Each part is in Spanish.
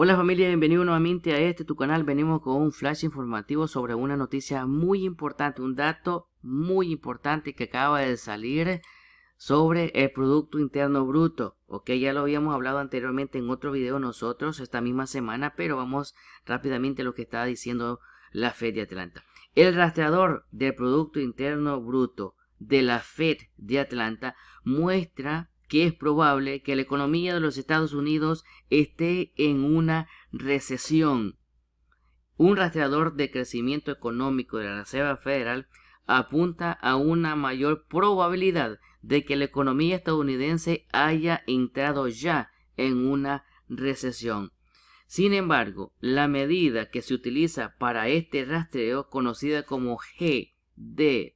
Hola familia, bienvenido nuevamente a este tu canal. Venimos con un flash informativo sobre una noticia muy importante, un dato muy importante que acaba de salir sobre el Producto Interno Bruto. Ok, ya lo habíamos hablado anteriormente en otro video nosotros esta misma semana, pero vamos rápidamente a lo que está diciendo la Fed de Atlanta. El rastreador del Producto Interno Bruto de la Fed de Atlanta muestra que es probable que la economía de los Estados Unidos esté en una recesión. Un rastreador de crecimiento económico de la Reserva Federal apunta a una mayor probabilidad de que la economía estadounidense haya entrado ya en una recesión. Sin embargo, la medida que se utiliza para este rastreo, conocida como GDP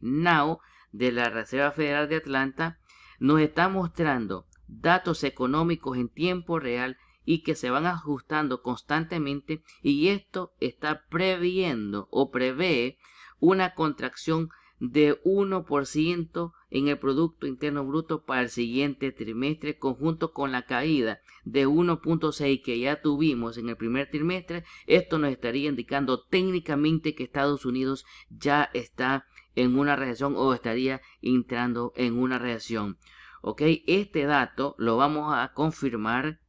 Now de la Reserva Federal de Atlanta, nos está mostrando datos económicos en tiempo real y que se van ajustando constantemente y esto está previendo o prevé una contracción de 1% en el Producto Interno Bruto para el siguiente trimestre, conjunto con la caída de 1.6 que ya tuvimos en el primer trimestre, esto nos estaría indicando técnicamente que Estados Unidos ya está en una reacción o estaría entrando en una reacción Ok, este dato lo vamos a confirmar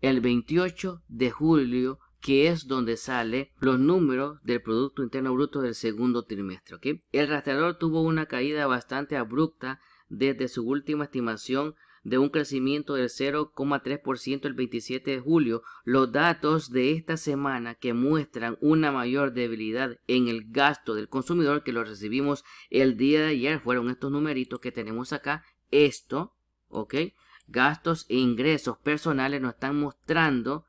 el 28 de julio que es donde sale los números del Producto Interno Bruto del segundo trimestre. El rastreador tuvo una caída bastante abrupta desde su última estimación de un crecimiento del 0,3% el 27 de julio, los datos de esta semana que muestran una mayor debilidad en el gasto del consumidor que lo recibimos el día de ayer fueron estos numeritos que tenemos acá. Esto, ¿ok? Gastos e ingresos personales nos están mostrando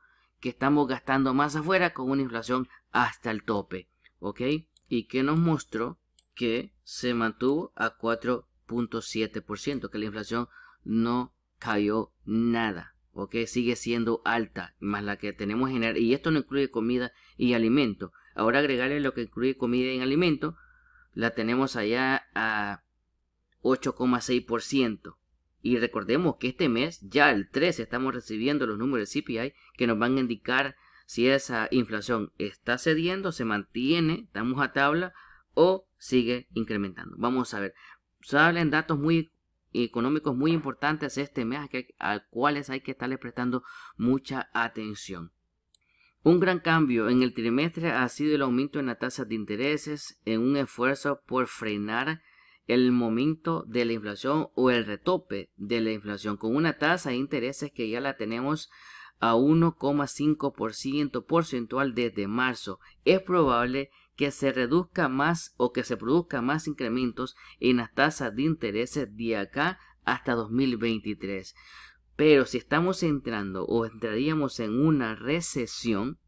que estamos gastando más afuera con una inflación hasta el tope. ¿Ok? Y que nos mostró que se mantuvo a 4.7%, que la inflación no cayó nada. ¿Ok? Sigue siendo alta, más la que tenemos en general. Y esto no incluye comida y alimento. Ahora agregarle lo que incluye comida y alimento, la tenemos allá a 8,6%. Y recordemos que este mes, ya el 13, estamos recibiendo los números de CPI que nos van a indicar si esa inflación está cediendo, se mantiene, estamos a tabla o sigue incrementando. Vamos a ver. Se hablan datos muy económicos muy importantes este mes a cuales hay que estarle prestando mucha atención. Un gran cambio en el trimestre ha sido el aumento en la tasa de intereses en un esfuerzo por frenar el momento de la inflación o el retope de la inflación con una tasa de intereses que ya la tenemos a 1,5% porcentual desde marzo. Es probable que se reduzca más o que se produzca más incrementos en las tasas de intereses de acá hasta 2023. Pero si estamos entrando o entraríamos en una recesión,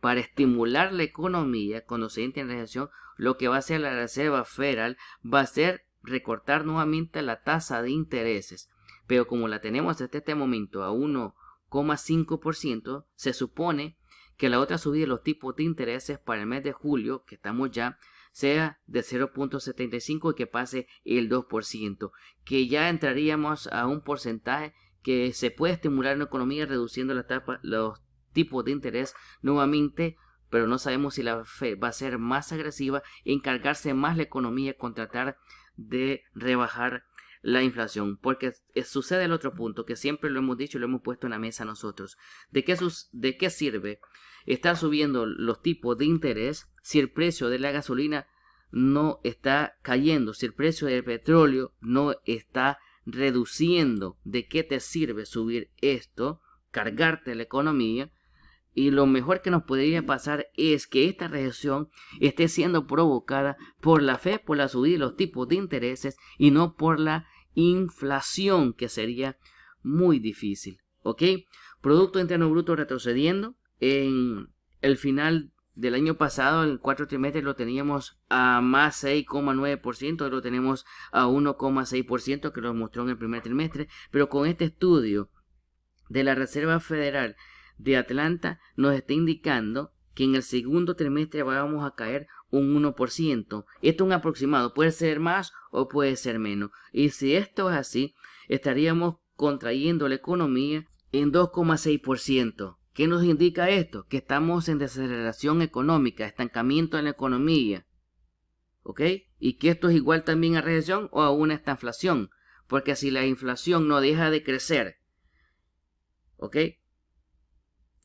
para estimular la economía cuando se entra en recesión, lo que va a hacer la Reserva Federal va a ser recortar nuevamente la tasa de intereses. Pero como la tenemos hasta este momento a 1,5%, se supone que la otra subida de los tipos de intereses para el mes de julio, que estamos ya, sea de 0.75 y que pase el 2%, que ya entraríamos a un porcentaje que se puede estimular en la economía reduciendo la tasa, los tipos de interés nuevamente pero no sabemos si la Fed va a ser más agresiva, encargarse más la economía con tratar de rebajar la inflación, porque sucede el otro punto que siempre lo hemos dicho y lo hemos puesto en la mesa nosotros. ¿De qué, de qué sirve estar subiendo los tipos de interés si el precio de la gasolina no está cayendo, si el precio del petróleo no está reduciendo? ¿De qué te sirve subir esto, cargarte la economía y lo mejor que nos podría pasar es que esta recesión esté siendo provocada por la fe, por la subida de los tipos de intereses y no por la inflación, que sería muy difícil. ¿Ok? Producto Interno Bruto retrocediendo. En el final del año pasado, el cuarto trimestre, lo teníamos a más 6,9%, lo tenemos a 1,6% que lo mostró en el primer trimestre. Pero con este estudio de la Reserva Federal de Atlanta nos está indicando que en el segundo trimestre vamos a caer un 1%. Esto es un aproximado, puede ser más o puede ser menos. Y si esto es así, estaríamos contrayendo la economía en 2,6%. ¿Qué nos indica esto? Que estamos en desaceleración económica, estancamiento en la economía. ¿Ok? Y que esto es igual también a recesión o a una estanflación. Porque si la inflación no deja de crecer, ¿ok?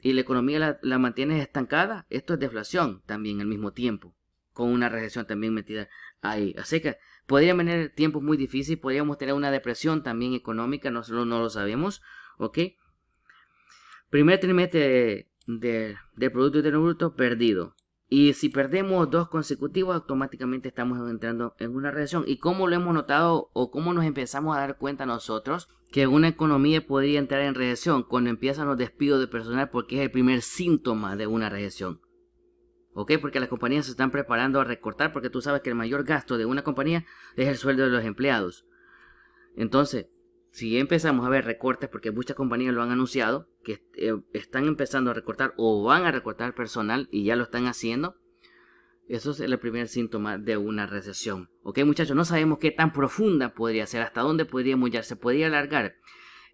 y la economía la, mantiene estancada, esto es deflación también al mismo tiempo, con una recesión también metida ahí. Así que podría venir tiempos muy difíciles, podríamos tener una depresión también económica, no, no lo sabemos, ¿ok? Primer trimestre de Producto Interno Bruto perdido. Y si perdemos dos consecutivos, automáticamente estamos entrando en una recesión. ¿Y cómo lo hemos notado o cómo nos empezamos a dar cuenta nosotros que una economía podría entrar en recesión? Cuando empiezan los despidos de personal porque es el primer síntoma de una recesión. ¿Ok? Porque las compañías se están preparando a recortar porque tú sabes que el mayor gasto de una compañía es el sueldo de los empleados. Entonces, si empezamos a ver recortes, porque muchas compañías lo han anunciado, que eh, están empezando a recortar o van a recortar personal y ya lo están haciendo, eso es el primer síntoma de una recesión. Ok, muchachos, no sabemos qué tan profunda podría ser, hasta dónde podría ya, se podría alargar.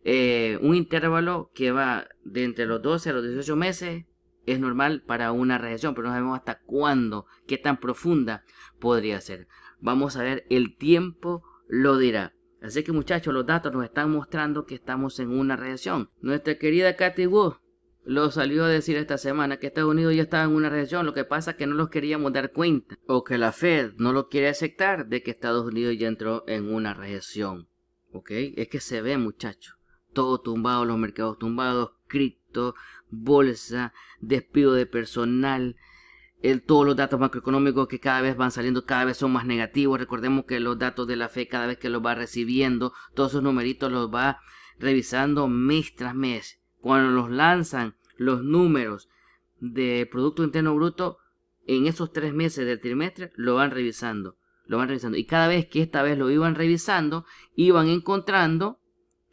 Eh, un intervalo que va de entre los 12 a los 18 meses es normal para una recesión, pero no sabemos hasta cuándo, qué tan profunda podría ser. Vamos a ver, el tiempo lo dirá. Así que muchachos, los datos nos están mostrando que estamos en una recesión. Nuestra querida Katy Wu lo salió a decir esta semana que Estados Unidos ya estaba en una recesión, lo que pasa es que no los queríamos dar cuenta, o que la Fed no lo quiere aceptar de que Estados Unidos ya entró en una recesión. ¿Ok? Es que se ve muchachos, todo tumbado, los mercados tumbados, cripto, bolsa, despido de personal, el, todos los datos macroeconómicos que cada vez van saliendo, cada vez son más negativos. Recordemos que los datos de la FE, cada vez que los va recibiendo, todos esos numeritos los va revisando mes tras mes. Cuando los lanzan los números de Producto Interno Bruto, en esos tres meses del trimestre lo van revisando. Lo van revisando. Y cada vez que esta vez lo iban revisando, iban encontrando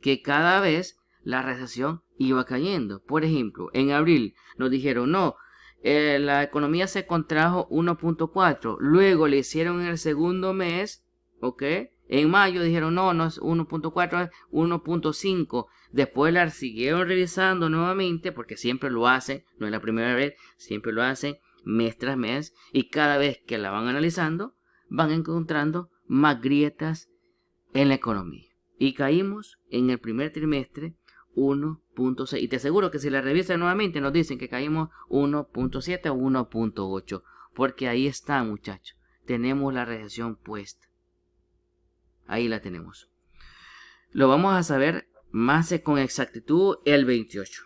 que cada vez la recesión iba cayendo. Por ejemplo, en abril nos dijeron, no, eh, la economía se contrajo 1.4. Luego le hicieron en el segundo mes, ¿ok? En mayo dijeron, no, no es 1.4, es 1.5. Después la siguieron revisando nuevamente, porque siempre lo hacen, no es la primera vez, siempre lo hacen mes tras mes. Y cada vez que la van analizando, van encontrando más grietas en la economía. Y caímos en el primer trimestre 1.6. Y te aseguro que si la revisan nuevamente nos dicen que caímos 1.7 o 1.8. Porque ahí está, muchachos. Tenemos la recesión puesta. Ahí la tenemos. Lo vamos a saber más con exactitud el 28.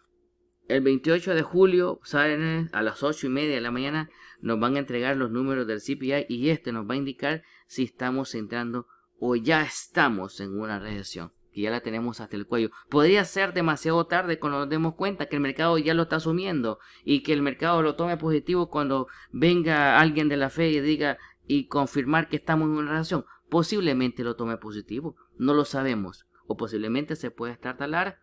El 28 de julio, salen a las 8 y media de la mañana, nos van a entregar los números del CPI y este nos va a indicar si estamos entrando o ya estamos en una recesión que ya la tenemos hasta el cuello. Podría ser demasiado tarde cuando nos demos cuenta que el mercado ya lo está asumiendo y que el mercado lo tome positivo cuando venga alguien de la fe y diga y confirmar que estamos en una relación. Posiblemente lo tome positivo, no lo sabemos. O posiblemente se puede estar talar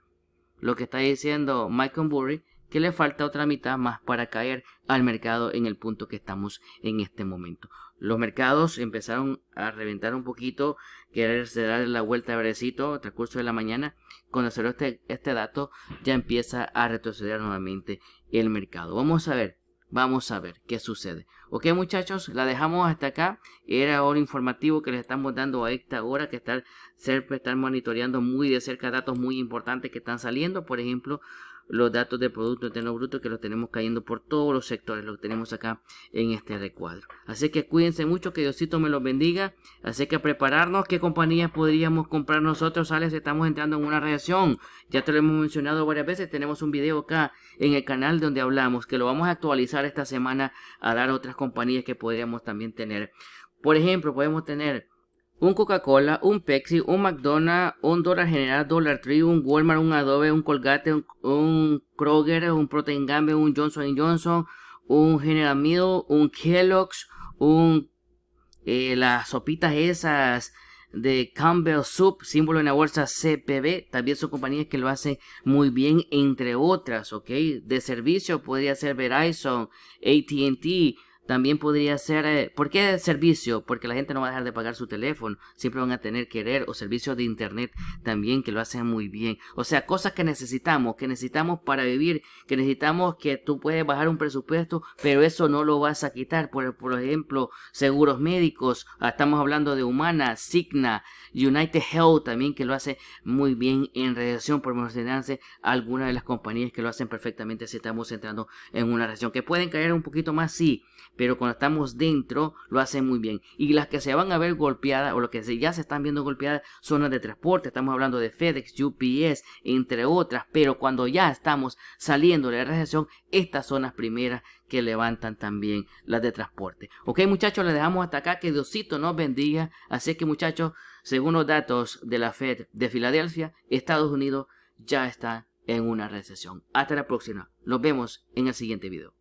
lo que está diciendo Michael Burry que le falta otra mitad más para caer al mercado en el punto que estamos en este momento. Los mercados empezaron a reventar un poquito, quererse dar la vuelta a veracito a transcurso de la mañana. Cuando cerró este, este dato, ya empieza a retroceder nuevamente el mercado. Vamos a ver vamos a ver qué sucede. Ok muchachos, la dejamos hasta acá. Era ahora informativo que les estamos dando a esta hora que estar, estar monitoreando muy de cerca datos muy importantes que están saliendo. Por ejemplo, los datos de Producto Interno Bruto que los tenemos cayendo por todos los sectores, lo tenemos acá en este recuadro. Así que cuídense mucho, que Diosito me los bendiga. Así que a prepararnos, qué compañías podríamos comprar nosotros, Alex, estamos entrando en una reacción. Ya te lo hemos mencionado varias veces, tenemos un video acá en el canal donde hablamos, que lo vamos a actualizar esta semana a dar otras compañías que podríamos también tener. Por ejemplo, podemos tener un Coca-Cola, un Pepsi, un McDonald's, un Dollar General, Dollar Tree, un Walmart, un Adobe, un Colgate, un, Kroger, un Protein Gamble, un Johnson Johnson, un General mills un Kellogg's, un eh, las sopitas esas de Campbell Soup, símbolo en la bolsa CPB, también son compañías que lo hacen muy bien, entre otras, ¿ok? De servicio podría ser Verizon, ATT, también podría ser, eh, ¿por qué servicio? Porque la gente no va a dejar de pagar su teléfono, siempre van a tener querer o servicios de internet también que lo hacen muy bien. O sea, cosas que necesitamos, que necesitamos para vivir, que necesitamos que tú puedes bajar un presupuesto, pero eso no lo vas a quitar. Por, por ejemplo, seguros médicos, ah, estamos hablando de Humana, Cigna, United Health también que lo hace muy bien en relación por mencionarse algunas de las compañías que lo hacen perfectamente si estamos entrando en una relación que pueden caer un poquito más, sí pero cuando estamos dentro lo hacen muy bien. Y las que se van a ver golpeadas o las que ya se están viendo golpeadas son las de transporte, estamos hablando de FedEx, UPS, entre otras, pero cuando ya estamos saliendo de la recesión, estas son las primeras que levantan también las de transporte. Ok muchachos, les dejamos hasta acá, que Diosito nos bendiga. Así que muchachos, según los datos de la Fed de Filadelfia, Estados Unidos ya está en una recesión. Hasta la próxima. Nos vemos en el siguiente video.